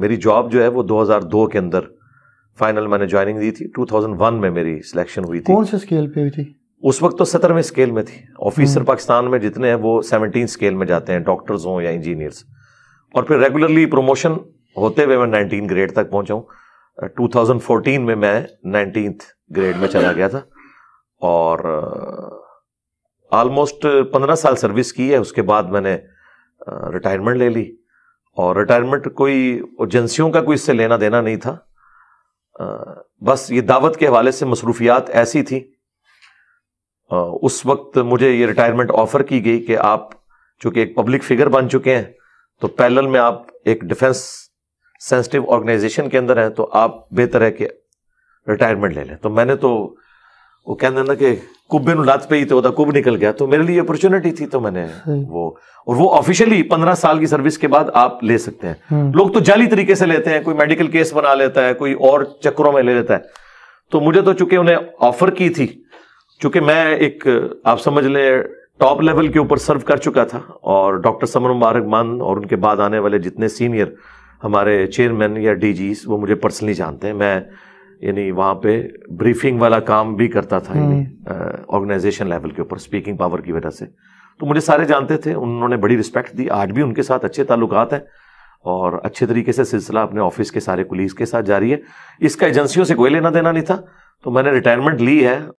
मेरी जॉब जो है वो 2002 के अंदर फाइनल मैंने ज्वाइनिंग दी थी 2001 में मेरी सिलेक्शन हुई थी कौन से स्केल पे हुई थी उस वक्त तो सत्रहवें स्केल में थी ऑफिसर हम्म। पाकिस्तान में जितने हैं वो सेवनटीन स्केल में जाते हैं डॉक्टर्स हों या इंजीनियर्स और फिर रेगुलरली प्रमोशन होते हुए मैं नाइनटीन ग्रेड तक पहुंचा हूँ टू थाउजेंड फोर्टीन में मैं नाइनटीन ग्रेड में चला गया था और ऑलमोस्ट पंद्रह साल सर्विस की है उसके बाद मैंने रिटायरमेंट ले ली और रिटायरमेंट कोई एजेंसियों का कोई इससे लेना देना नहीं था बस ये दावत के हवाले से मसरूफियात ऐसी थी उस वक्त मुझे ये रिटायरमेंट ऑफर की गई कि आप चूंकि एक पब्लिक फिगर बन चुके हैं तो पैरेलल में आप एक डिफेंस सेंसिटिव ऑर्गेनाइजेशन के अंदर हैं तो आप बेहतर है कि रिटायरमेंट ले लें तो मैंने तो वो कहने ना कि कुब्बे लात पे ही तो कुब निकल गया तो मेरे लिए अपॉर्चुनिटी थी तो मैंने वो और वो ऑफिशियली पंद्रह साल की सर्विस के बाद आप ले सकते हैं हम्म। लोग तो जाली तरीके से लेते हैं कोई मेडिकल केस बना लेता है कोई और चक्करों में ले लेता है तो मुझे तो चूंकि उन्हें ऑफर की थी चूंकि मैं एक आप समझ लें टॉप लेवल के ऊपर सर्व कर चुका था और डॉक्टर समर मुबारक मान और उनके बाद आने वाले जितने सीनियर हमारे चेयरमैन या डीजीस वो मुझे पर्सनली जानते हैं मैं यानी वहाँ पे ब्रीफिंग वाला काम भी करता था ऑर्गेनाइजेशन हम्म। लेवल के ऊपर स्पीकिंग पावर की वजह से तो मुझे सारे जानते थे उन्होंने बड़ी रिस्पेक्ट दी आज भी उनके साथ अच्छे ताल्लुकात हैं और अच्छे तरीके से सिलसिला अपने ऑफिस के सारे पुलिस के साथ जारी है इसका एजेंसियों से कोई लेना देना नहीं था तो मैंने रिटायरमेंट ली है